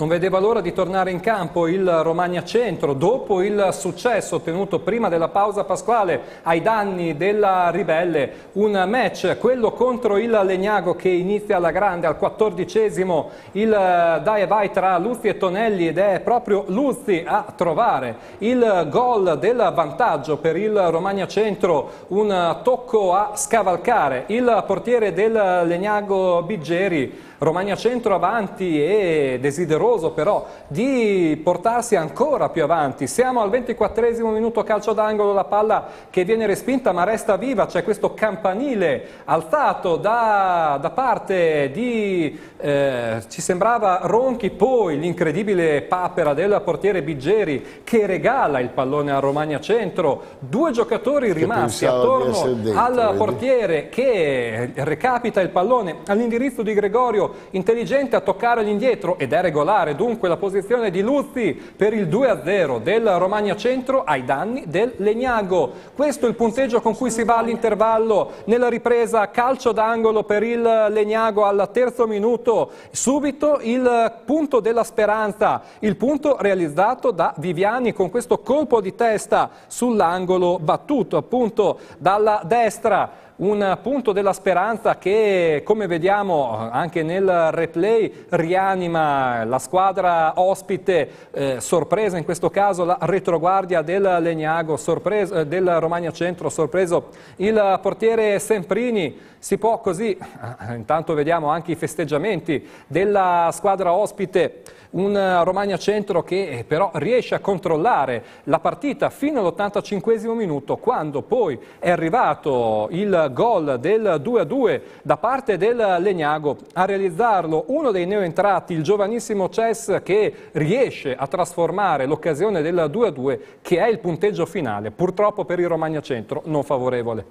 Non vedeva l'ora di tornare in campo il Romagna Centro dopo il successo ottenuto prima della pausa pasquale ai danni della Ribelle. Un match, quello contro il Legnago che inizia alla grande al quattordicesimo il eh, dai e vai tra Luzzi e Tonelli ed è proprio Luzzi a trovare il gol del vantaggio per il Romagna Centro. Un tocco a scavalcare il portiere del Legnago Biggeri Romagna Centro avanti e desideroso però di portarsi ancora più avanti. Siamo al 24 minuto calcio d'angolo, la palla che viene respinta ma resta viva, c'è questo campanile alzato da, da parte di, eh, ci sembrava Ronchi, poi l'incredibile papera del portiere Biggeri che regala il pallone a Romagna Centro, due giocatori rimasti attorno dentro, al vedi? portiere che recapita il pallone all'indirizzo di Gregorio intelligente a toccare l'indietro ed è regolare dunque la posizione di Luzzi per il 2-0 del Romagna Centro ai danni del Legnago. Questo è il punteggio con cui si va all'intervallo nella ripresa calcio d'angolo per il Legnago al terzo minuto. Subito il punto della speranza, il punto realizzato da Viviani con questo colpo di testa sull'angolo battuto appunto dalla destra un punto della speranza che, come vediamo anche nel replay, rianima la squadra ospite, eh, sorpresa in questo caso la retroguardia del Legnago, sorpreso, eh, del Romagna Centro, sorpreso il portiere Semprini. Si può così, eh, intanto vediamo anche i festeggiamenti della squadra ospite, un Romagna Centro che eh, però riesce a controllare la partita fino all'85 minuto, quando poi è arrivato il gol del 2-2 da parte del Legnago. A realizzarlo uno dei neoentrati, il giovanissimo Cess che riesce a trasformare l'occasione del 2-2 che è il punteggio finale, purtroppo per il Romagna Centro non favorevole.